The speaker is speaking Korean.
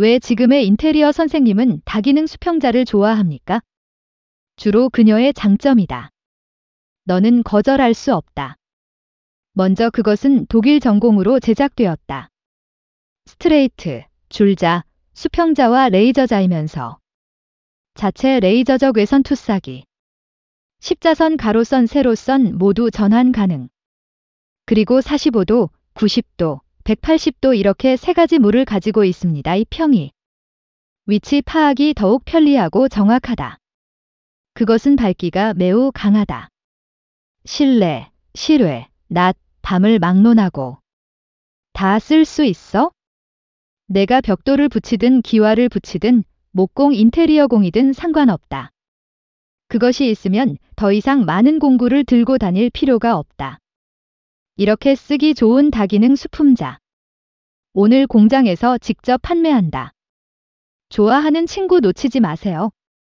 왜 지금의 인테리어 선생님은 다기능 수평자를 좋아합니까? 주로 그녀의 장점이다. 너는 거절할 수 없다. 먼저 그것은 독일 전공으로 제작되었다. 스트레이트, 줄자, 수평자와 레이저자이면서 자체 레이저적 외선 투싸기, 십자선 가로선 세로선 모두 전환 가능, 그리고 45도, 90도, 180도 이렇게 세 가지 물을 가지고 있습니다. 이 평이. 위치 파악이 더욱 편리하고 정확하다. 그것은 밝기가 매우 강하다. 실내, 실외, 낮, 밤을 막론하고. 다 쓸 수 있어? 내가 벽돌을 붙이든 기와를 붙이든 목공 인테리어 공이든 상관없다. 그것이 있으면 더 이상 많은 공구를 들고 다닐 필요가 없다. 이렇게 쓰기 좋은 다기능 수품자. 오늘 공장에서 직접 판매한다. 좋아하는 친구 놓치지 마세요.